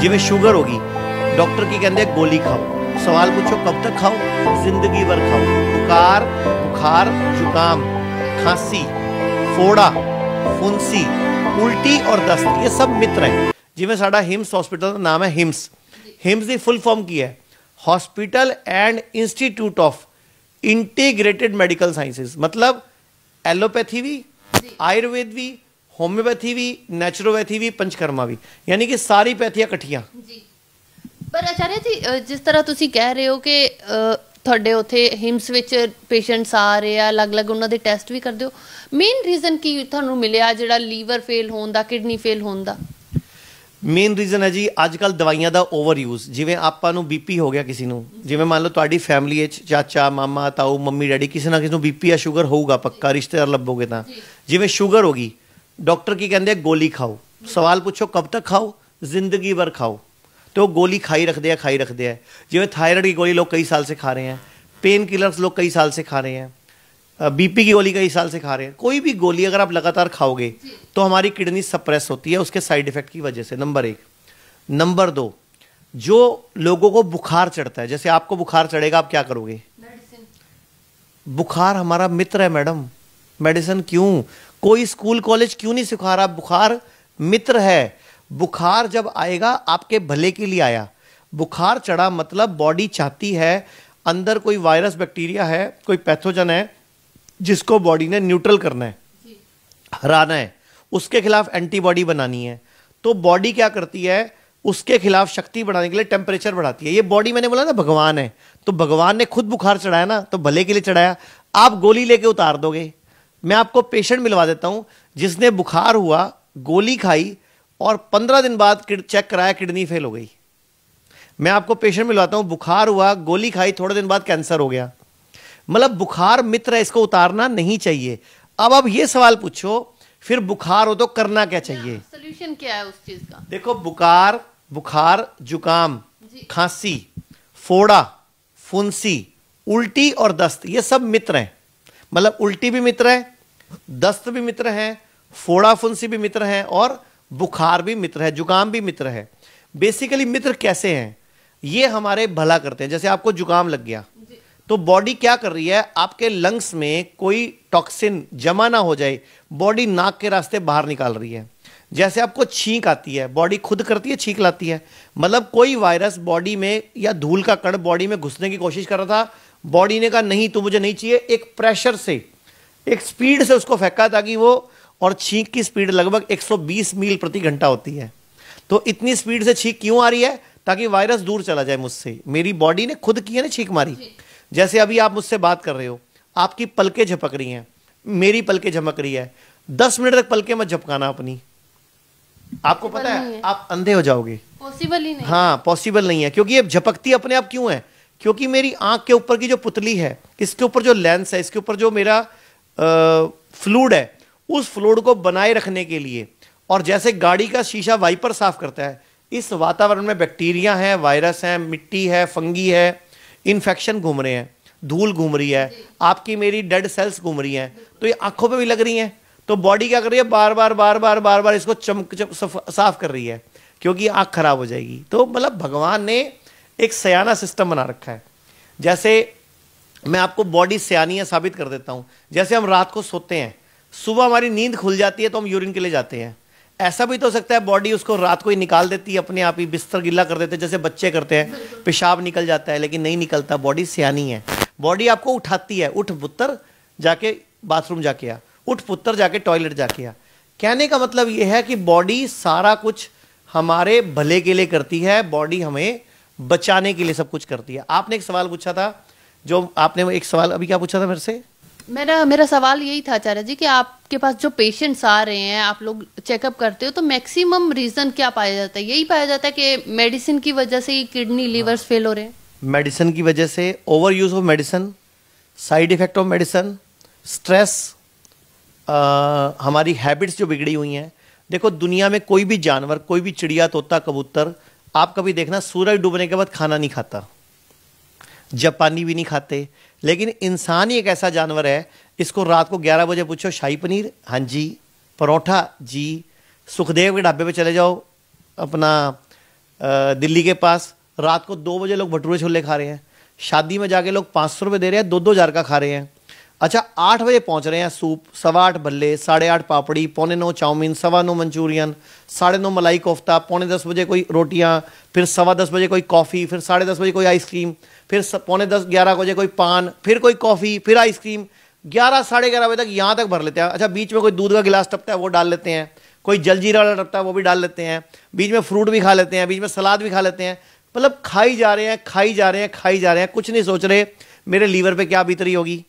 जिम्मे शुगर होगी डॉक्टर की कहें गोली खाओ सवाल पूछो कब तक खाओ जिंदगी भर खाओ बुखार बुखार जुकाम खांसी फोड़ा फुंसी उल्टी और दस्त ये सब मित्र हैं जिम्मे साड़ा हिम्स हॉस्पिटल का नाम है हिम्स हिम्स की फुल फॉर्म की है hospital and institute of integrated medical sciences मतलब एलोपैथी भी आयुर्वेद भी ਹੋਮਿਓਪੈਥੀ ਵੀ ਨੈਚੁਰੋਪੈਥੀ ਵੀ ਪੰਚਕਰਮਾ ਵੀ ਯਾਨੀ ਕਿ ਸਾਰੀ ਪੈਥੀਆਂ ਇਕੱਠੀਆਂ ਜੀ ਪਰ ਅਚਾਰੇ ਜੀ ਜਿਸ ਤਰ੍ਹਾਂ ਤੁਸੀਂ ਕਹਿ ਰਹੇ ਹੋ ਕਿ ਤੁਹਾਡੇ ਉਥੇ ਹਿਮਸ ਵਿੱਚ ਪੇਸ਼ੈਂਟਸ ਆ ਰਹੇ ਆ ਅਲੱਗ-ਅਲੱਗ ਉਹਨਾਂ ਦੇ ਟੈਸਟ ਵੀ ਕਰਦੇ ਹੋ ਮੇਨ ਰੀਜ਼ਨ ਕੀ ਤੁਹਾਨੂੰ ਮਿਲਿਆ ਜਿਹੜਾ ਲੀਵਰ ਫੇਲ ਹੋਣ ਦਾ ਕਿਡਨੀ ਫੇਲ ਹੋਣ ਦਾ ਮੇਨ ਰੀਜ਼ਨ ਹੈ ਜੀ ਅੱਜ ਕੱਲ ਦਵਾਈਆਂ ਦਾ ਓਵਰ ਯੂਜ਼ ਜਿਵੇਂ ਆਪਾਂ ਨੂੰ ਬੀਪੀ ਹੋ ਗਿਆ ਕਿਸੇ ਨੂੰ ਜਿਵੇਂ ਮੰਨ ਲਓ ਤੁਹਾਡੀ ਫੈਮਿਲੀ ਵਿੱਚ ਚਾਚਾ ਮਾਮਾ ਤਾਊ ਮੰਮੀ ਡੈਡੀ ਕਿਸੇ ਨਾ ਕਿਸੇ ਨੂੰ ਬੀਪੀ ਆ ਸ਼ੂਗਰ ਹੋਊਗਾ ਪੱਕਾ ਰਿਸ਼ਤੇਦਾਰ ਲੱਭੋਗੇ ਤਾਂ ਜਿਵੇਂ ਸ਼ੂਗਰ ਹੋ ਗਈ डॉक्टर की कहें गोली खाओ सवाल पूछो कब तक खाओ जिंदगी भर खाओ तो गोली खाई रख दिया खाई रख दिया है जिमें थायराइड की गोली लोग कई साल से खा रहे हैं पेन किलर्स लोग कई साल से खा रहे हैं बीपी की गोली कई साल से खा रहे हैं कोई भी गोली अगर आप लगातार खाओगे तो हमारी किडनी सप्रेस होती है उसके साइड इफेक्ट की वजह से नंबर एक नंबर दो जो लोगों को बुखार चढ़ता है जैसे आपको बुखार चढ़ेगा आप क्या करोगे बुखार हमारा मित्र है मैडम मेडिसिन क्यों कोई स्कूल कॉलेज क्यों नहीं सिखा रहा बुखार मित्र है बुखार जब आएगा आपके भले के लिए आया बुखार चढ़ा मतलब बॉडी चाहती है अंदर कोई वायरस बैक्टीरिया है कोई पैथोजन है जिसको बॉडी ने न्यूट्रल करना है हराना है उसके खिलाफ एंटीबॉडी बनानी है तो बॉडी क्या करती है उसके खिलाफ शक्ति बढ़ाने के लिए टेम्परेचर बढ़ाती है ये बॉडी मैंने बोला ना भगवान है तो भगवान ने खुद बुखार चढ़ाया ना तो भले के लिए चढ़ाया आप गोली लेके उतार दोगे मैं आपको पेशेंट मिलवा देता हूं जिसने बुखार हुआ गोली खाई और पंद्रह दिन बाद चेक कराया किडनी फेल हो गई मैं आपको पेशेंट मिलवाता हूं बुखार हुआ गोली खाई थोड़े दिन बाद कैंसर हो गया मतलब बुखार मित्र है इसको उतारना नहीं चाहिए अब आप ये सवाल पूछो फिर बुखार हो तो करना क्या चाहिए सोल्यूशन क्या है उस चीज का देखो बुखार बुखार जुकाम खांसी फोड़ा फुंसी उल्टी और दस्त ये सब मित्र हैं मतलब उल्टी भी मित्र है दस्त भी मित्र है फोड़ा फुंसी भी मित्र है और बुखार भी मित्र है जुकाम भी मित्र है बेसिकली मित्र कैसे हैं ये हमारे भला करते हैं जैसे आपको जुकाम लग गया तो बॉडी क्या कर रही है आपके लंग्स में कोई टॉक्सिन जमा ना हो जाए बॉडी नाक के रास्ते बाहर निकाल रही है जैसे आपको छींक आती है बॉडी खुद करती है छींक लाती है मतलब कोई वायरस बॉडी में या धूल का कण बॉडी में घुसने की कोशिश कर रहा था बॉडी ने कहा नहीं तो मुझे नहीं चाहिए एक प्रेशर से एक स्पीड से उसको फेंका ताकि वो और छींक की स्पीड लगभग 120 मील प्रति घंटा होती है तो इतनी स्पीड से छींक क्यों आ रही है ताकि वायरस दूर चला जाए मुझसे मेरी बॉडी ने खुद की है ना छींक मारी जैसे अभी आप मुझसे बात कर रहे हो आपकी पलके झपक रही हैं मेरी पलके झमक रही है दस मिनट तक पलके मत झपकाना अपनी आपको पता है, है आप अंधे हो जाओगे पॉसिबल ही नहीं हाँ पॉसिबल नहीं है क्योंकि ये झपकती अपने आप क्यों है क्योंकि मेरी आंख के ऊपर की जो पुतली है इसके ऊपर जो लेंस है इसके ऊपर जो मेरा फ्लूड है उस फ्लूड को बनाए रखने के लिए और जैसे गाड़ी का शीशा वाइपर साफ करता है इस वातावरण में बैक्टीरिया हैं वायरस हैं मिट्टी है फंगी है इन्फेक्शन घूम रहे हैं धूल घूम रही है आपकी मेरी डेड सेल्स घूम रही हैं तो ये आंखों पे भी लग रही हैं तो बॉडी क्या कर रही है बार बार बार बार बार बार इसको चमक चम, साफ कर रही है क्योंकि आंख खराब हो जाएगी तो मतलब भगवान ने एक सयाना सिस्टम बना रखा है जैसे मैं आपको बॉडी सियानी है साबित कर देता हूं जैसे हम रात को सोते हैं सुबह हमारी नींद खुल जाती है तो हम यूरिन के लिए जाते हैं ऐसा भी तो हो सकता है बॉडी उसको रात को ही निकाल देती है अपने आप ही बिस्तर गिल्ला कर देते हैं जैसे बच्चे करते हैं पेशाब निकल जाता है लेकिन नहीं निकलता बॉडी सियानी है बॉडी आपको उठाती है उठ पुत्र जाके बाथरूम जाके आ उठ पुत्र जाके टॉयलेट जाके आ कहने का मतलब यह है कि बॉडी सारा कुछ हमारे भले के लिए करती है बॉडी हमें बचाने के लिए सब कुछ करती है आपने एक सवाल पूछा था जो आपने एक सवाल अभी क्या पूछा था मेरे से मेरा मेरा सवाल यही था आचार्य जी कि आपके पास जो पेशेंट्स आ रहे हैं आप लोग चेकअप करते हो तो मैक्सिमम रीजन क्या पाया जाता है यही पाया जाता है कि मेडिसिन की वजह से ही किडनी हाँ। फेल हो रहे हैं मेडिसिन की वजह से overuse of medicine side effect of medicine stress हमारी हैबिट्स जो बिगड़ी हुई हैं देखो दुनिया में कोई भी जानवर कोई भी चिड़िया तोता कबूतर आप कभी देखना सूरज डूबने के बाद खाना नहीं खाता जापानी भी नहीं खाते लेकिन इंसान ही एक ऐसा जानवर है इसको रात को 11 बजे पूछो शाही पनीर हाँ जी परोठा जी सुखदेव के ढाबे पे चले जाओ अपना दिल्ली के पास रात को दो बजे लोग भटूरे छोले खा रहे हैं शादी में जाके लोग पाँच सौ रुपये दे रहे हैं दो दो हज़ार का खा रहे हैं अच्छा आठ बजे पहुँच रहे हैं सूप सवा आठ बल्ले साढ़े आठ पापड़ी पौने नौ चाउमीन सवा नौ मंचूरियन साढ़े नौ मलाई कोफ्ता पौने दस बजे कोई रोटियां फिर सवा दस बजे कोई कॉफ़ी फिर साढ़े दस बजे कोई आइसक्रीम फिर पौने दस ग्यारह बजे कोई पान फिर कोई कॉफ़ी फिर आइसक्रीम ग्यारह साढ़े ग्यारह बजे तक यहाँ तक भर लेते हैं अच्छा बीच में कोई दूध का गिलास टपता है वो डाल लेते हैं कोई जलजीरा वाला टपता है वो भी डाल लेते हैं बीच में फ्रूट भी खा लेते हैं बीच में सलाद भी खा लेते हैं मतलब खाई जा रहे हैं खाई जा रहे हैं खाई जा रहे हैं कुछ नहीं सोच रहे मेरे लीवर पर क्या बीतरी होगी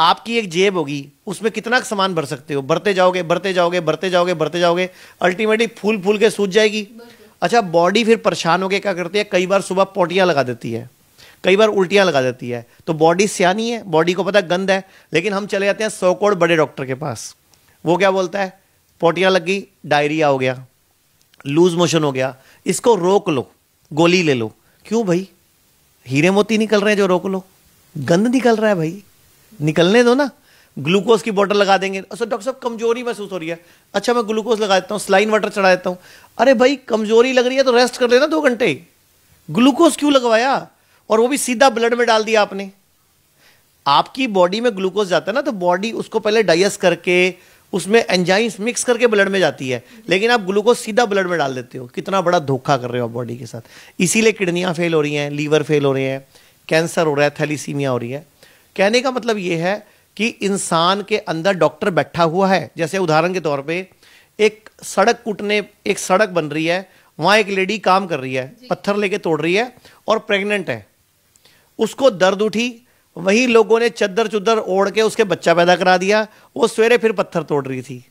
आपकी एक जेब होगी उसमें कितना सामान भर सकते हो बढ़ते जाओगे बढ़ते जाओगे बढ़ते जाओगे बढ़ते जाओगे अल्टीमेटली फूल फूल के सूझ जाएगी अच्छा बॉडी फिर परेशान होकर क्या करती है कई बार सुबह पोटियाँ लगा देती है कई बार उल्टियाँ लगा देती है तो बॉडी सियानी है बॉडी को पता गंद है लेकिन हम चले जाते हैं सौ करोड़ बड़े डॉक्टर के पास वो क्या बोलता है पोटियाँ लग गई डायरिया हो गया लूज मोशन हो गया इसको रोक लो गोली ले लो क्यों भाई हीरे मोती निकल रहे हैं जो रोक लो गंद निकल रहा है भाई निकलने दो ना ग्लूकोज की बोतल लगा देंगे अच्छा डॉक्टर साहब कमजोरी महसूस हो रही है अच्छा मैं ग्लूकोज लगा देता हूँ स्लाइन वाटर चढ़ा देता हूँ अरे भाई कमजोरी लग रही है तो रेस्ट कर लेना दो घंटे ग्लूकोज क्यों लगवाया और वो भी सीधा ब्लड में डाल दिया आपने आपकी बॉडी में ग्लूकोज जाता है ना तो बॉडी उसको पहले डाइजेस्ट करके उसमें एंजाइम्स मिक्स करके ब्लड में जाती है लेकिन आप ग्लूकोज सीधा ब्लड में डाल देते हो कितना बड़ा धोखा कर रहे हो आप बॉडी के साथ इसीलिए किडनियाँ फेल हो रही हैं लीवर फेल हो रहे हैं कैंसर हो रहा है थैलीसीमिया हो रही है कहने का मतलब ये है कि इंसान के अंदर डॉक्टर बैठा हुआ है जैसे उदाहरण के तौर पे एक सड़क कूटने एक सड़क बन रही है वहाँ एक लेडी काम कर रही है पत्थर लेके तोड़ रही है और प्रेग्नेंट है उसको दर्द उठी वहीं लोगों ने चद्दर चुद्दर ओढ़ के उसके बच्चा पैदा करा दिया वो सवेरे फिर पत्थर तोड़ रही थी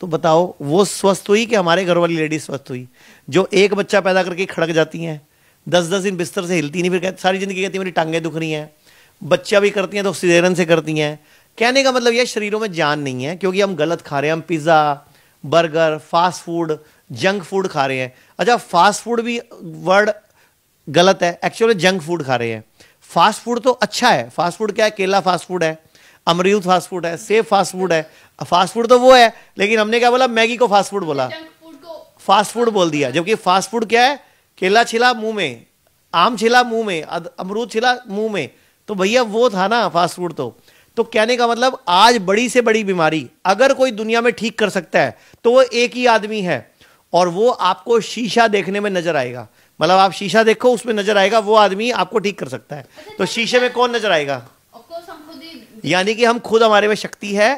तो बताओ वो स्वस्थ हुई कि हमारे घर वाली लेडी स्वस्थ हुई जो एक बच्चा पैदा करके खड़क जाती हैं दस दस दिन बिस्तर से हिलती नहीं फिर सारी ज़िंदगी कहती मेरी टांगें दुख रही हैं बच्चा भी करती हैं तो सिजेरन से करती हैं कहने का मतलब यह शरीरों में जान नहीं है क्योंकि हम गलत खा रहे हैं हम pizza burger fast food junk food खा रहे हैं अच्छा फास्ट फूड भी वर्ड गलत है एक्चुअली जंक फूड खा रहे हैं फास्ट फूड तो अच्छा है फास्ट फूड क्या है केला फास्ट फूड है अमरूद फास्ट फूड है सेब फास्ट फूड है फास्ट फूड तो वो है लेकिन हमने क्या बोला मैगी को फास्ट फूड बोला फास्ट फूड बोल दिया जबकि फास्ट फूड क्या है केला छिला मुंह में आम छिला मुंह में अमरूद छिला मुंह में तो भैया वो था ना फास्ट फूड तो तो कहने का मतलब आज बड़ी से बड़ी बीमारी अगर कोई दुनिया में ठीक कर सकता है तो वो एक ही आदमी है और वो आपको शीशा देखने में नजर आएगा मतलब आप शीशा देखो उसमें नजर आएगा वो आदमी आपको ठीक कर सकता है अच्छा, तो, तो शीशे में कौन नजर आएगा यानी कि हम खुद हमारे में शक्ति है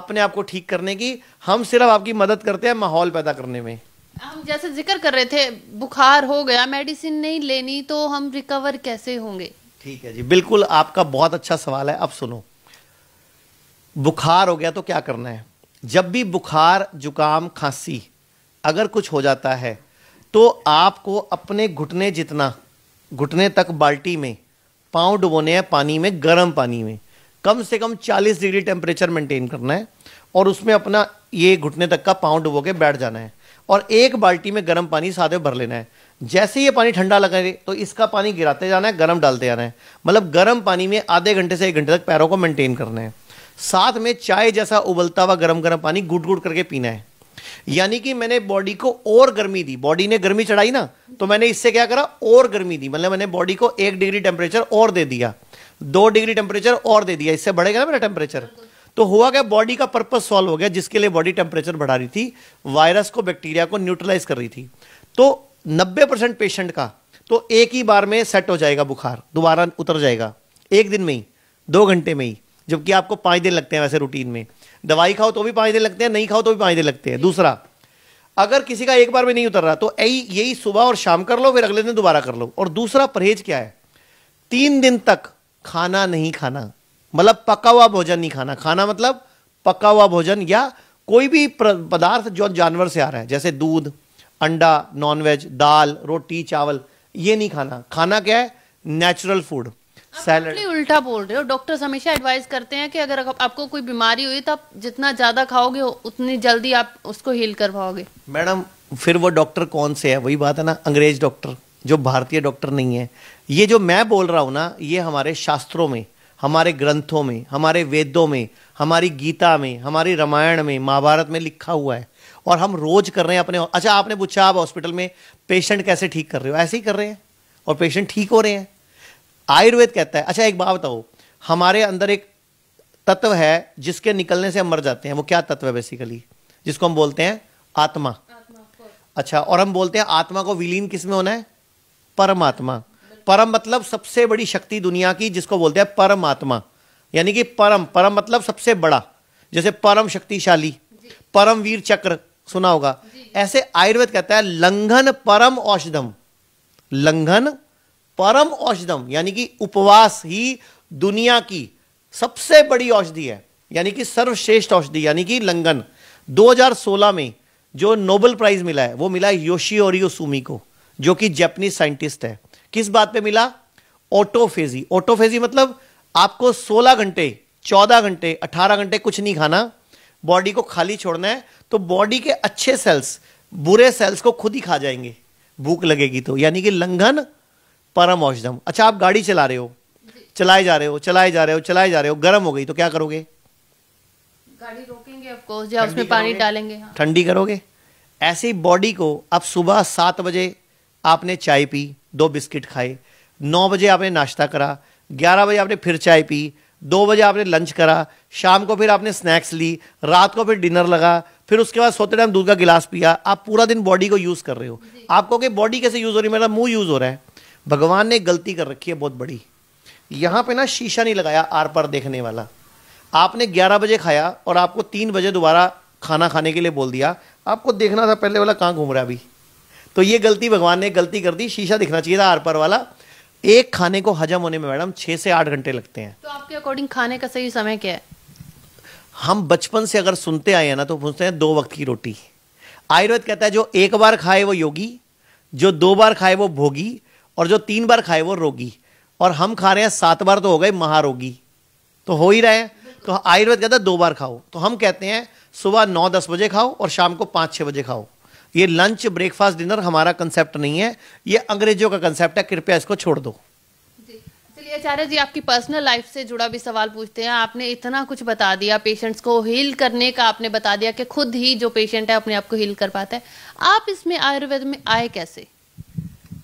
अपने आप को ठीक करने की हम सिर्फ आपकी मदद करते हैं माहौल पैदा करने में हम जैसे जिक्र कर रहे थे बुखार हो गया मेडिसिन नहीं लेनी तो हम रिकवर कैसे होंगे ठीक है जी बिल्कुल आपका बहुत अच्छा सवाल है अब सुनो बुखार हो गया तो क्या करना है जब भी बुखार जुकाम खांसी अगर कुछ हो जाता है तो आपको अपने घुटने जितना घुटने तक बाल्टी में पाँव डुबोने हैं पानी में गर्म पानी में कम से कम 40 डिग्री टेम्परेचर मेंटेन करना है और उसमें अपना ये घुटने तक का पाँव डुबो के बैठ जाना है और एक बाल्टी में गर्म पानी सादे भर लेना है जैसे ही ये पानी ठंडा लगे तो इसका पानी गिराते जाना है गर्म डालते जाना है मतलब गर्म पानी में आधे घंटे से एक घंटे तक पैरों को मेंटेन करना है साथ में चाय जैसा उबलता हुआ गर्म गर्म पानी गुट गुट करके पीना है यानी कि मैंने बॉडी को और गर्मी दी बॉडी ने गर्मी चढ़ाई ना तो मैंने इससे क्या करा और गर्मी दी मतलब मैंने बॉडी को एक डिग्री टेम्परेचर और दे दिया दो डिग्री टेम्परेचर और दे दिया इससे बढ़ेगा ना मेरा टेम्परेचर तो हुआ क्या बॉडी का पर्पज सॉल्व हो गया जिसके लिए बॉडी टेम्परेचर बढ़ा रही थी वायरस को बैक्टीरिया को न्यूट्रलाइज कर रही थी तो नब्बे परसेंट पेशेंट का तो एक ही बार में सेट हो जाएगा बुखार दोबारा उतर जाएगा एक दिन में ही दो घंटे में ही जबकि आपको पाँच दिन लगते हैं वैसे रूटीन में दवाई खाओ तो भी पाँच दिन लगते हैं नहीं खाओ तो भी पाँच दिन लगते हैं दूसरा अगर किसी का एक बार में नहीं उतर रहा तो यही यही सुबह और शाम कर लो फिर अगले दिन दोबारा कर लो और दूसरा परहेज क्या है तीन दिन तक खाना नहीं खाना मतलब पका हुआ भोजन नहीं खाना खाना मतलब पका हुआ भोजन या कोई भी पदार्थ जो जानवर से आ रहा है जैसे दूध अंडा नॉनवेज दाल रोटी चावल ये नहीं खाना खाना क्या है नेचुरल फूड सैलड उल्टा बोल रहे हो डॉक्टर्स हमेशा एडवाइस करते हैं कि अगर आपको कोई बीमारी हुई तो आप जितना ज्यादा खाओगे उतनी जल्दी आप उसको हील कर पाओगे मैडम फिर वो डॉक्टर कौन से है वही बात है ना अंग्रेज डॉक्टर जो भारतीय डॉक्टर नहीं है ये जो मैं बोल रहा हूँ ना ये हमारे शास्त्रों में हमारे ग्रंथों में हमारे वेदों में हमारी गीता में हमारी रामायण में महाभारत में लिखा हुआ है और हम रोज कर रहे हैं अपने अच्छा आपने पूछा आप हॉस्पिटल में पेशेंट कैसे ठीक कर रहे हो ऐसे ही कर रहे हैं और पेशेंट ठीक हो रहे हैं आयुर्वेद कहता है अच्छा एक बात बताओ हमारे अंदर एक तत्व है जिसके निकलने से हम मर जाते हैं वो क्या तत्व है बेसिकली जिसको हम बोलते हैं आत्मा, अच्छा और हम बोलते हैं आत्मा को विलीन किस में होना है परमात्मा परम मतलब सबसे बड़ी शक्ति दुनिया की जिसको बोलते हैं परमात्मा यानी कि परम परम मतलब सबसे बड़ा जैसे परम शक्तिशाली परम वीर चक्र सुना होगा ऐसे आयुर्वेद कहता है लंघन परम औषधम लंघन परम औषधम यानी कि उपवास ही दुनिया की सबसे बड़ी औषधि है यानी कि सर्वश्रेष्ठ औषधि यानी कि लंघन 2016 में जो नोबेल प्राइज मिला है वो मिला योशी और सुमी को जो कि जैपनीज साइंटिस्ट है किस बात पे मिला ऑटोफेजी ऑटोफेजी मतलब आपको 16 घंटे 14 घंटे 18 घंटे कुछ नहीं खाना बॉडी को खाली छोड़ना है तो बॉडी के अच्छे सेल्स बुरे सेल्स को खुद ही खा जाएंगे भूख लगेगी तो यानी कि लंघन परम औषधम अच्छा आप गाड़ी चला रहे हो चलाए जा रहे हो चलाए जा रहे हो चलाए जा रहे हो गर्म हो गई तो क्या करोगे गाड़ी रोकेंगे या उसमें पानी डालेंगे हाँ। ठंडी करोगे ऐसे ही बॉडी को आप सुबह सात बजे आपने चाय पी दो बिस्किट खाए नौ बजे आपने नाश्ता करा ग्यारह बजे आपने फिर चाय पी दो बजे आपने लंच करा शाम को फिर आपने स्नैक्स ली रात को फिर डिनर लगा फिर उसके बाद सोते टाइम दूध का गिलास पिया आप पूरा दिन बॉडी को यूज़ कर रहे हो आप कि बॉडी कैसे यूज़ हो रही है मेरा मुंह यूज़ हो रहा है भगवान ने गलती कर रखी है बहुत बड़ी यहाँ पे ना शीशा नहीं लगाया आर पार देखने वाला आपने 11 बजे खाया और आपको तीन बजे दोबारा खाना खाने के लिए बोल दिया आपको देखना था पहले वाला कहाँ घूम रहा अभी तो ये गलती भगवान ने गलती कर दी शीशा दिखना चाहिए था आर पार वाला एक खाने को हजम होने में मैडम छह से आठ घंटे लगते हैं तो आपके अकॉर्डिंग खाने का सही समय क्या है हम बचपन से अगर सुनते आए हैं ना तो पूछते हैं दो वक्त की रोटी आयुर्वेद कहता है जो एक बार खाए वो योगी जो दो बार खाए वो भोगी और जो तीन बार खाए वो रोगी और हम खा रहे हैं सात बार तो हो गए महारोगी तो हो ही रहे हैं तो आयुर्वेद कहता है दो बार खाओ तो हम कहते हैं सुबह नौ दस बजे खाओ और शाम को पाँच छः बजे खाओ ये लंच ब्रेकफास्ट डिनर हमारा कंसेप्ट नहीं है ये अंग्रेजों का कंसेप्ट है कृपया इसको छोड़ दो चलिए आचार्य जी आपकी पर्सनल लाइफ से जुड़ा भी सवाल पूछते हैं आपने इतना कुछ बता दिया पेशेंट्स को हील करने का आपने बता दिया कि खुद ही जो पेशेंट है अपने आप को हील कर पाता है आप इसमें आयुर्वेद में आए कैसे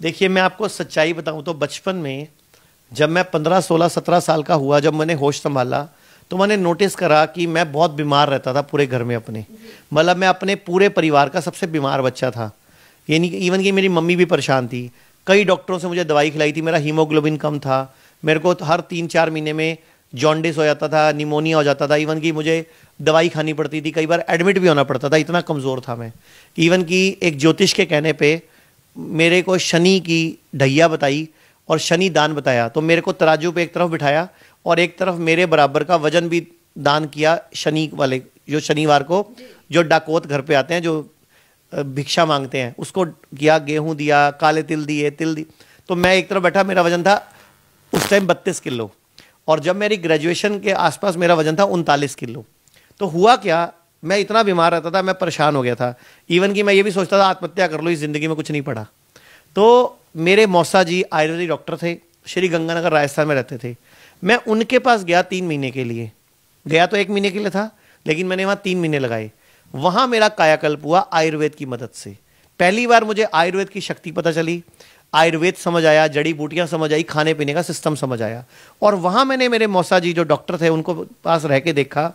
देखिए मैं आपको सच्चाई बताऊं तो बचपन में जब मैं पंद्रह सोलह सत्रह साल का हुआ जब मैंने होश संभाला तो मैंने नोटिस करा कि मैं बहुत बीमार रहता था पूरे घर में अपने मतलब मैं अपने पूरे परिवार का सबसे बीमार बच्चा था ये इवन कि मेरी मम्मी भी परेशान थी कई डॉक्टरों से मुझे दवाई खिलाई थी मेरा हीमोग्लोबिन कम था मेरे को हर तीन चार महीने में जॉन्डिस हो जाता था निमोनिया हो जाता था इवन कि मुझे दवाई खानी पड़ती थी कई बार एडमिट भी होना पड़ता था इतना कमज़ोर था मैं इवन कि एक ज्योतिष के कहने पे मेरे को शनि की ढैया बताई और शनि दान बताया तो मेरे को तराजू पे एक तरफ बिठाया और एक तरफ मेरे बराबर का वजन भी दान किया शनि वाले जो शनिवार को जो डाकोत घर पे आते हैं जो भिक्षा मांगते हैं उसको किया गेहूं दिया काले तिल दिए तिल दी तो मैं एक तरफ बैठा मेरा वजन था उस टाइम बत्तीस किलो और जब मेरी ग्रेजुएशन के आसपास मेरा वजन था उनतालीस किलो तो हुआ क्या मैं इतना बीमार रहता था मैं परेशान हो गया था इवन कि मैं ये भी सोचता था आत्महत्या कर लो इस ज़िंदगी में कुछ नहीं पड़ा तो मेरे मौसा जी आयुर्वेदिक डॉक्टर थे श्री गंगानगर राजस्थान में रहते थे मैं उनके पास गया तीन महीने के लिए गया तो एक महीने के लिए था लेकिन मैंने वहाँ तीन महीने लगाए वहां मेरा कायाकल्प हुआ आयुर्वेद की मदद से पहली बार मुझे आयुर्वेद की शक्ति पता चली आयुर्वेद समझ आया जड़ी बूटियाँ समझ आई खाने पीने का सिस्टम समझ आया और वहां मैंने मेरे मौसा जी जो डॉक्टर थे उनको पास रह के देखा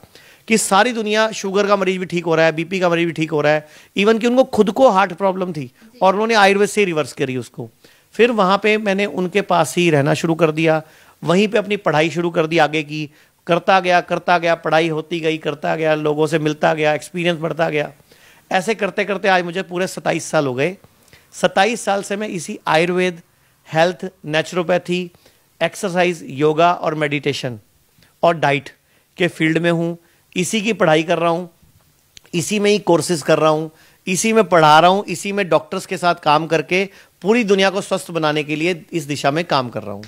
कि सारी दुनिया शुगर का मरीज भी ठीक हो रहा है बीपी का मरीज भी ठीक हो रहा है इवन कि उनको खुद को हार्ट प्रॉब्लम थी और उन्होंने आयुर्वेद से रिवर्स करी उसको फिर वहाँ पे मैंने उनके पास ही रहना शुरू कर दिया वहीं पे अपनी पढ़ाई शुरू कर दी आगे की करता गया करता गया पढ़ाई होती गई करता गया लोगों से मिलता गया एक्सपीरियंस बढ़ता गया ऐसे करते करते आज मुझे पूरे सत्ताईस साल हो गए सत्ताईस साल से मैं इसी Ayurveda health naturopathy exercise yoga और मेडिटेशन और डाइट के फील्ड में हूँ इसी की पढ़ाई कर रहा हूँ इसी में ही कोर्सेज कर रहा हूँ इसी में पढ़ा रहा हूँ इसी में डॉक्टर्स के साथ काम करके पूरी दुनिया को स्वस्थ बनाने के लिए इस दिशा में काम कर रहा हूँ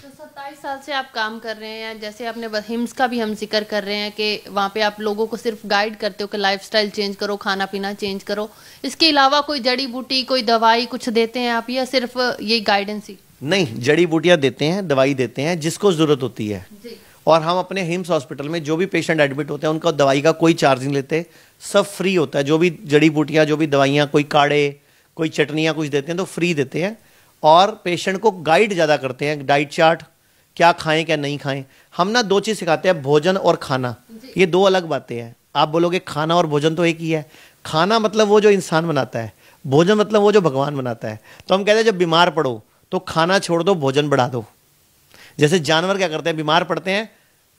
बाईस साल से आप काम कर रहे हैं जैसे आपने हिम्स का भी हम जिक्र कर रहे हैं कि वहाँ पे आप लोगों को सिर्फ गाइड करते हो कि लाइफस्टाइल चेंज करो खाना पीना चेंज करो इसके अलावा कोई जड़ी बूटी कोई दवाई कुछ देते हैं आप या सिर्फ ये गाइडेंस ही नहीं जड़ी बूटियाँ देते हैं दवाई देते हैं जिसको ज़रूरत होती है और हम अपने हिम्स हॉस्पिटल में जो भी पेशेंट एडमिट होते हैं उनका दवाई का कोई चार्ज नहीं लेते सब फ्री होता है जो भी जड़ी बूटियाँ जो भी दवाइयाँ कोई काढ़े कोई चटनियाँ कुछ देते हैं तो फ्री देते हैं और पेशेंट को गाइड ज़्यादा करते हैं डाइट चार्ट क्या खाएं क्या नहीं खाएं हम ना दो चीज़ सिखाते हैं भोजन और खाना ये दो अलग बातें हैं आप बोलोगे खाना और भोजन तो एक ही है खाना मतलब वो जो इंसान बनाता है भोजन मतलब वो जो भगवान बनाता है तो हम कहते हैं जब बीमार पड़ो तो खाना छोड़ दो भोजन बढ़ा दो जैसे जानवर क्या करते हैं बीमार पड़ते हैं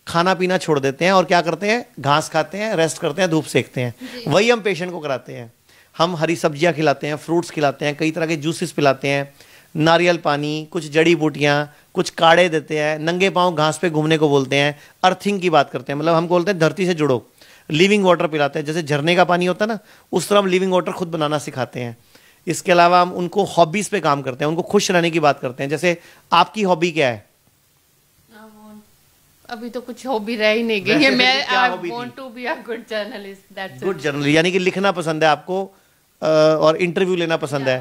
खाना पीना छोड़ देते हैं और क्या करते हैं घास खाते हैं रेस्ट करते हैं धूप सेकते हैं वही हम पेशेंट को कराते हैं हम हरी सब्जियां खिलाते हैं फ्रूट्स खिलाते हैं कई तरह के जूसेस पिलाते हैं नारियल पानी कुछ जड़ी बूटियाँ कुछ काड़े देते हैं नंगे पाँव घास पे घूमने को बोलते हैं अर्थिंग की बात करते हैं मतलब हम बोलते हैं धरती से जुड़ो लिविंग वाटर पिलाते हैं जैसे झरने का पानी होता है ना उस तरह हम लिविंग वाटर खुद बनाना सिखाते हैं इसके अलावा हम उनको हॉबीज़ पे काम करते हैं उनको खुश रहने की बात करते हैं जैसे आपकी हॉबी क्या है अभी तो कुछ हॉबी रह ही नहीं गई है मैं I want to be a good journalist that's good journalist यानी कि लिखना पसंद है आपको और इंटरव्यू लेना पसंद है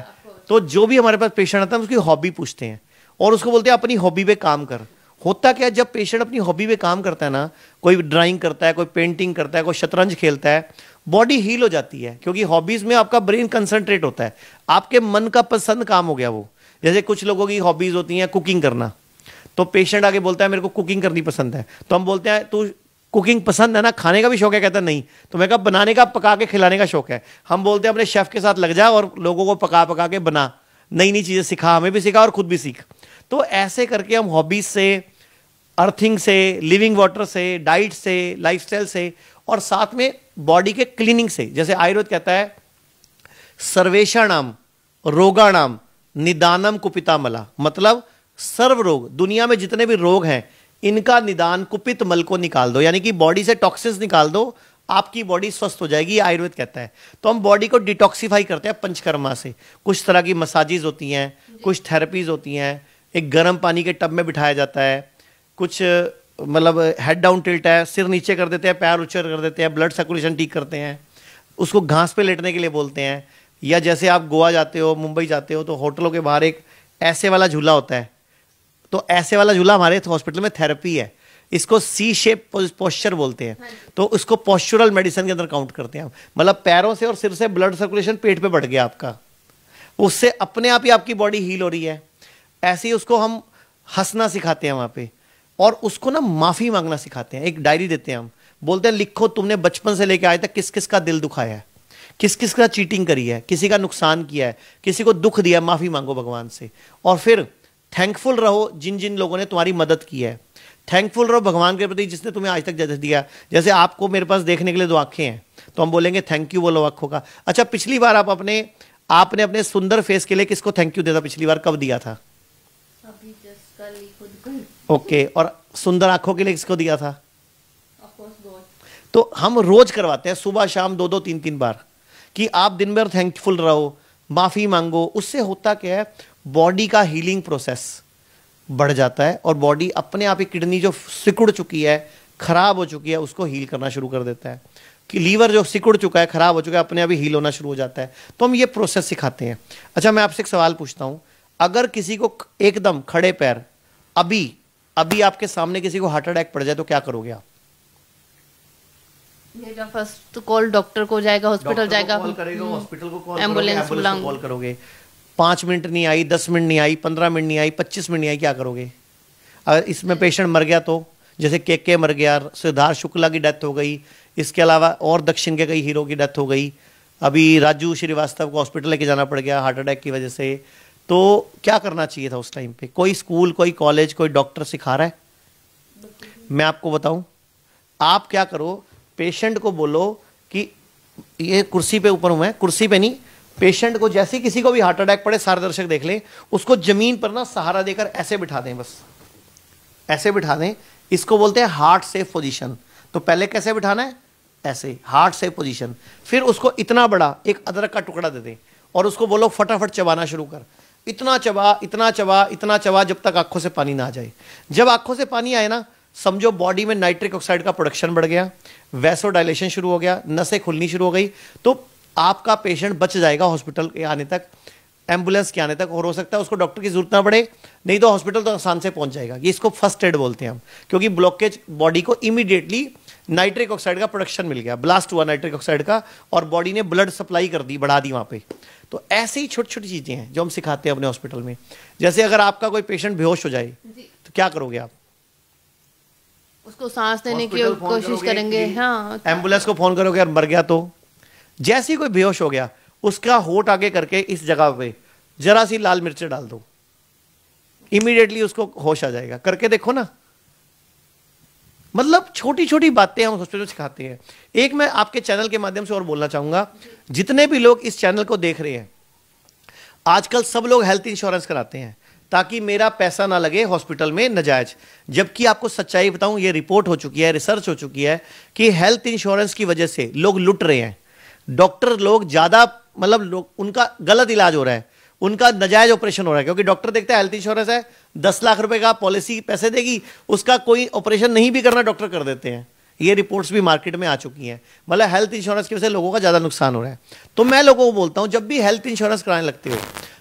तो जो भी हमारे पास पेशेंट आता है उसकी हॉबी पूछते हैं और उसको बोलते हैं अपनी हॉबी पे काम कर होता क्या जब पेशेंट अपनी हॉबी पे काम करता है ना कोई ड्राइंग करता है कोई पेंटिंग करता है कोई शतरंज खेलता है बॉडी हील हो जाती है क्योंकि हॉबीज में आपका ब्रेन कंसंट्रेट होता है आपके मन का पसंद काम हो गया वो जैसे कुछ लोगों की हॉबीज होती हैं कुकिंग करना तो पेशेंट आगे बोलता है मेरे को कुकिंग करनी पसंद है तो हम बोलते हैं तू कुकिंग पसंद है ना खाने का भी शौक है कहता नहीं तो मैं कहा बनाने का पका के खिलाने का शौक है हम बोलते हैं अपने शेफ के साथ लग जा और लोगों को पका पका के बना नई नई चीज़ें सिखा हमें भी सिखा और खुद भी सीख तो ऐसे करके हम हॉबीज से अर्थिंग से लिविंग वाटर से डाइट से लाइफ से और साथ में बॉडी के क्लीनिंग से जैसे आयुर्वेद कहता है सर्वेशाणाम रोगाणाम निदानम कुपितामला मतलब सर्व रोग दुनिया में जितने भी रोग हैं इनका निदान कुपित मल को निकाल दो यानी कि बॉडी से टॉक्सिस निकाल दो आपकी बॉडी स्वस्थ हो जाएगी आयुर्वेद कहता है तो हम बॉडी को डिटॉक्सीफाई करते हैं पंचकर्मा से कुछ तरह की मसाजिज होती हैं कुछ थेरेपीज होती हैं एक गर्म पानी के टब में बिठाया जाता है कुछ मतलब हेड डाउन टिल्ट है सिर नीचे कर देते हैं पैर उच्चर कर देते हैं ब्लड सर्कुलेशन ठीक करते हैं उसको घास पे लेटने के लिए बोलते हैं या जैसे आप गोवा जाते हो मुंबई जाते हो तो होटलों के बाहर एक ऐसे वाला झूला होता है तो ऐसे वाला झूला हमारे हॉस्पिटल में थेरेपी है इसको सी शेप पोस्चर बोलते हैं हाँ तो उसको पोस्चुरल मेडिसिन के अंदर काउंट करते हैं मतलब पैरों से और सिर से ब्लड सर्कुलेशन पेट पे बढ़ गया आपका उससे अपने आप ही आपकी बॉडी हील हो रही है ऐसे ही उसको हम हंसना सिखाते हैं वहाँ पे और उसको ना माफ़ी मांगना सिखाते हैं एक डायरी देते हैं हम बोलते हैं लिखो तुमने बचपन से लेके आए थे किस किस का दिल दुखाया है किस किस का चीटिंग करी है किसी का नुकसान किया है किसी को दुख दिया माफ़ी मांगो भगवान से और फिर थैंकफुल रहो जिन जिन लोगों ने तुम्हारी मदद की है थैंकफुल रहो भगवान के प्रति जिसने तुम्हें आज तक दिया जैसे आपको मेरे पास देखने के लिए दो आँखें हैं तो हम बोलेंगे थैंक यू बोलो आँखों का अच्छा पिछली बार आप अपने आपने अपने सुंदर फेस के लिए किसको थैंक यू दिया था पिछली बार कब दिया था ओके okay, और सुंदर आंखों के लिए किसको दिया था तो हम रोज करवाते हैं सुबह शाम दो दो तीन तीन बार कि आप दिन भर थैंकफुल रहो माफ़ी मांगो उससे होता क्या है बॉडी का हीलिंग प्रोसेस बढ़ जाता है और बॉडी अपने आप ही किडनी जो सिकुड़ चुकी है खराब हो चुकी है उसको हील करना शुरू कर देता है कि लीवर जो सिकुड़ चुका है खराब हो चुका है अपने आप ही हील होना शुरू हो जाता है तो हम ये प्रोसेस सिखाते हैं अच्छा मैं आपसे एक सवाल पूछता हूं अगर किसी को एकदम खड़े पैर अभी अभी आपके सामने किसी को हार्ट अटैक पड़ जाए तो क्या करोगे आप फर्स्ट कॉल डॉक्टर को जाएगा हॉस्पिटल जाएगा हॉस्पिटल हम्म, को कॉल करोगे पाँच मिनट नहीं आई दस मिनट नहीं आई पंद्रह मिनट नहीं आई पच्चीस मिनट नहीं आई क्या करोगे अगर इसमें पेशेंट मर गया तो जैसे के के मर गया सिद्धार्थ शुक्ला की डेथ हो गई इसके अलावा और दक्षिण के कई हीरो की डेथ हो गई अभी राजू श्रीवास्तव को हॉस्पिटल लेके जाना पड़ गया हार्ट अटैक की वजह से तो क्या करना चाहिए था उस टाइम पे कोई स्कूल कोई कॉलेज कोई डॉक्टर सिखा रहा है मैं आपको बताऊं आप क्या करो पेशेंट को बोलो कि ये कुर्सी पे ऊपर हुआ है कुर्सी पे नहीं पेशेंट को जैसे किसी को भी हार्ट अटैक पड़े सारे दर्शक देख लें उसको जमीन पर ना सहारा देकर ऐसे बिठा दें बस ऐसे बिठा दें इसको बोलते हैं हार्ट सेफ पोजीशन तो पहले कैसे बिठाना है ऐसे हार्ट सेफ पोजीशन फिर उसको इतना बड़ा एक अदरक का टुकड़ा दे दें और उसको बोलो फटाफट चबाना शुरू कर इतना चबा इतना चबा इतना चबा जब तक आंखों से पानी ना आ जाए जब आंखों से पानी आए ना समझो बॉडी में नाइट्रिक ऑक्साइड का प्रोडक्शन बढ़ गया वैसो डायलेशन शुरू हो गया नसें खुलनी शुरू हो गई तो आपका पेशेंट बच जाएगा हॉस्पिटल के आने तक एम्बुलेंस के आने तक और हो सकता है उसको डॉक्टर की जरूरत ना पड़े नहीं तो हॉस्पिटल तो आसान से पहुंच जाएगा ये इसको फर्स्ट एड बोलते हैं हम क्योंकि ब्लॉकेज बॉडी को इमीडिएटली नाइट्रिक ऑक्साइड का प्रोडक्शन मिल गया ब्लास्ट हुआ नाइट्रिक ऑक्साइड का और बॉडी ने ब्लड सप्लाई कर दी बढ़ा दी वहां पे तो ऐसे ही छोटी छोटी चीज़ें हैं जो हम सिखाते हैं अपने हॉस्पिटल में जैसे अगर आपका कोई पेशेंट बेहोश हो जाए तो क्या करोगे आप उसको सांस देने की कोशिश करेंगे हाँ एम्बुलेंस को फोन करोगे और मर गया तो जैसे ही कोई बेहोश हो गया उसका होठ आगे करके इस जगह पे जरा सी लाल मिर्च डाल दो इमीडिएटली उसको होश आ जाएगा करके देखो ना मतलब छोटी छोटी बातें हम हॉस्पिटल सिखाते हैं एक मैं आपके चैनल के माध्यम से और बोलना चाहूंगा जितने भी लोग इस चैनल को देख रहे हैं आजकल सब लोग हेल्थ इंश्योरेंस कराते हैं ताकि मेरा पैसा ना लगे हॉस्पिटल में नजायज जबकि आपको सच्चाई बताऊं ये रिपोर्ट हो चुकी है रिसर्च हो चुकी है कि हेल्थ इंश्योरेंस की वजह से लोग लुट रहे हैं डॉक्टर लोग ज़्यादा मतलब उनका गलत इलाज हो रहा है उनका नजायज ऑपरेशन हो रहा है क्योंकि डॉक्टर देखते हैं हेल्थ इंश्योरेंस है दस लाख रुपए का पॉलिसी पैसे देगी उसका कोई ऑपरेशन नहीं भी करना डॉक्टर कर देते हैं ये रिपोर्ट्स भी मार्केट में आ चुकी हैं मतलब हेल्थ इंश्योरेंस की वजह से लोगों का ज़्यादा नुकसान हो रहा है तो मैं लोगों को बोलता हूँ जब भी हेल्थ इंश्योरेंस कराने लगते हो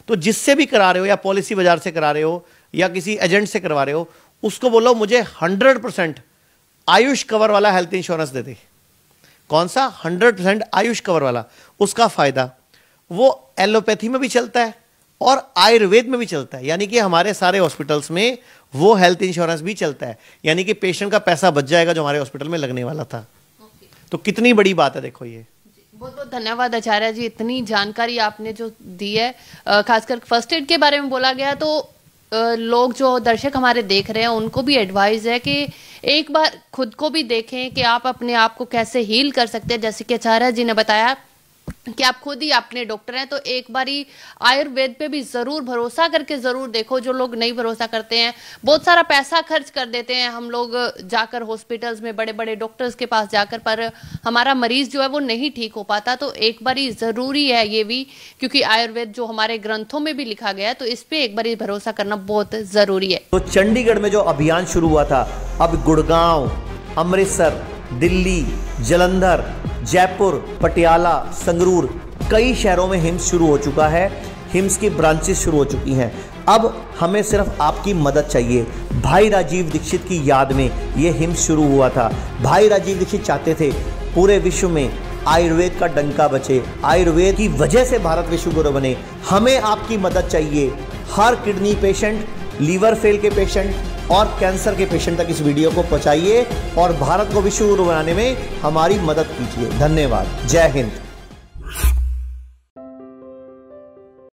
तो जिससे भी करा रहे हो या पॉलिसी बाजार से करा रहे हो या किसी एजेंट से करवा रहे हो उसको बोलो मुझे हंड्रेड परसेंट आयुष कवर वाला हेल्थ इंश्योरेंस दे दे कौन सा हंड्रेड परसेंट आयुष कवर वाला उसका फ़ायदा वो एलोपैथी में भी चलता है और आयुर्वेद में भी चलता है यानी कि हमारे सारे हॉस्पिटल्स में वो हेल्थ इंश्योरेंस भी चलता है यानी कि पेशेंट का पैसा बच जाएगा जो हमारे हॉस्पिटल में लगने वाला था तो कितनी बड़ी बात है देखो ये बहुत बहुत धन्यवाद आचार्य जी इतनी जानकारी आपने जो दी है खासकर फर्स्ट एड के बारे में बोला गया तो लोग जो दर्शक हमारे देख रहे हैं उनको भी एडवाइस है कि एक बार खुद को भी देखें कि आप अपने आप को कैसे हील कर सकते हैं जैसे कि अचारा जी ने बताया कि आप खुद ही अपने डॉक्टर हैं तो एक बारी आयुर्वेद पे भी ज़रूर भरोसा करके ज़रूर देखो जो लोग नहीं भरोसा करते हैं बहुत सारा पैसा खर्च कर देते हैं हम लोग जाकर हॉस्पिटल्स में बड़े बड़े डॉक्टर्स के पास जाकर पर हमारा मरीज जो है वो नहीं ठीक हो पाता तो एक बारी ज़रूरी है ये भी क्योंकि आयुर्वेद जो हमारे ग्रंथों में भी लिखा गया है तो इस पर एक बारी भरोसा करना बहुत ज़रूरी है तो चंडीगढ़ में जो अभियान शुरू हुआ था अब गुड़गांव अमृतसर दिल्ली जलंधर जयपुर पटियाला संगरूर कई शहरों में हिम्स शुरू हो चुका है हिम्स की ब्रांचेस शुरू हो चुकी हैं अब हमें सिर्फ आपकी मदद चाहिए भाई राजीव दीक्षित की याद में ये हिम्स शुरू हुआ था भाई राजीव दीक्षित चाहते थे पूरे विश्व में आयुर्वेद का डंका बचे आयुर्वेद की वजह से भारत विश्व गुरु बने हमें आपकी मदद चाहिए हर किडनी पेशेंट लीवर फेल के पेशेंट और कैंसर के पेशेंट तक इस वीडियो को पहुंचाइए और भारत को विश्व गुरु बनाने में हमारी मदद कीजिए धन्यवाद जय हिंद